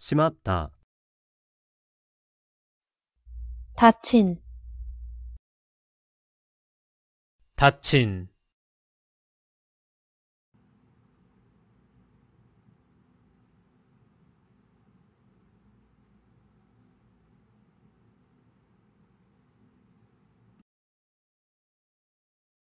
しまった。다친다친